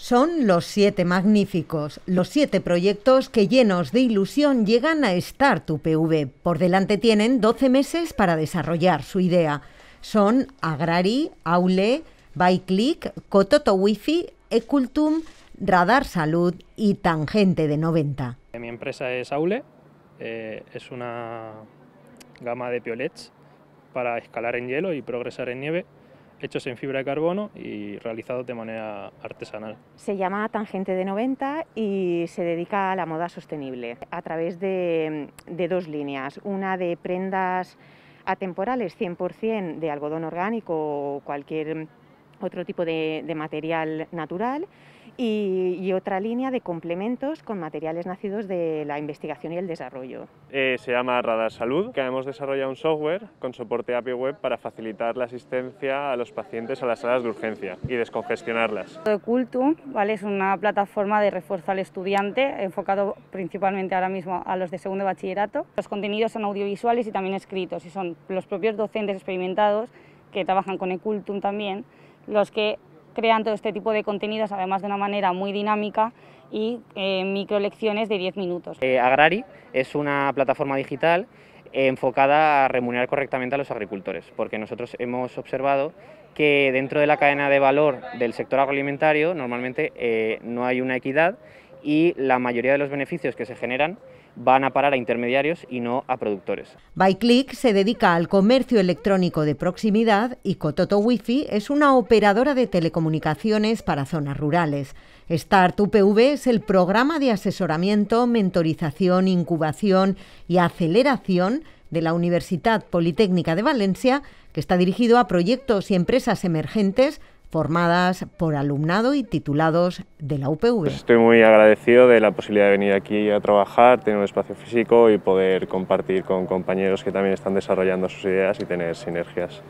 Son los siete magníficos, los siete proyectos que llenos de ilusión llegan a estar tu PV. Por delante tienen 12 meses para desarrollar su idea. Son Agrari, Aule, Byclick, Cototo Wifi, Ecultum, Radar Salud y Tangente de 90. Mi empresa es Aule, eh, es una gama de piolets para escalar en hielo y progresar en nieve hechos en fibra de carbono y realizados de manera artesanal. Se llama Tangente de 90 y se dedica a la moda sostenible a través de, dos líneas, una de prendas atemporales 100% de algodón orgánico o cualquier otro tipo de, material natural y, otra línea de complementos con materiales nacidos de la investigación y el desarrollo. Eh, se llama Radar Salud, que hemos desarrollado un software con soporte API web para facilitar la asistencia a los pacientes a las salas de urgencia y descongestionarlas. Cultum ¿vale? es una plataforma de refuerzo al estudiante enfocado principalmente ahora mismo a los de segundo bachillerato. Los contenidos son audiovisuales y también escritos y son los propios docentes experimentados que trabajan con Ecultum también los que crean todo este tipo de contenidos, además de una manera muy dinámica y eh, micro lecciones de 10 minutos. Eh, Agrari es una plataforma digital enfocada a remunerar correctamente a los agricultores, porque nosotros hemos observado que dentro de la cadena de valor del sector agroalimentario normalmente eh, no hay una equidad y la mayoría de los beneficios que se generan van a parar a intermediarios y no a productores. ByClick se dedica al comercio electrónico de proximidad y Cototo Wifi es una operadora de telecomunicaciones para zonas rurales. StartUPV es el programa de asesoramiento, mentorización, incubación y aceleración de la Universidad Politécnica de Valencia, que está dirigido a proyectos y empresas emergentes formadas por alumnado y titulados de la UPV. Pues estoy muy agradecido de la posibilidad de venir aquí a trabajar, tener un espacio físico y poder compartir con compañeros que también están desarrollando sus ideas y tener sinergias.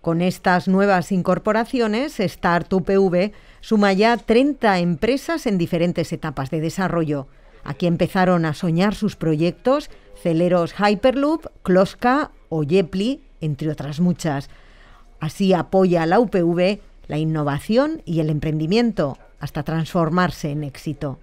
Con estas nuevas incorporaciones, Start UPV suma ya 30 empresas en diferentes etapas de desarrollo. Aquí empezaron a soñar sus proyectos Celeros Hyperloop, Kloska o Yepli, entre otras muchas. Así apoya la UPV la innovación y el emprendimiento hasta transformarse en éxito.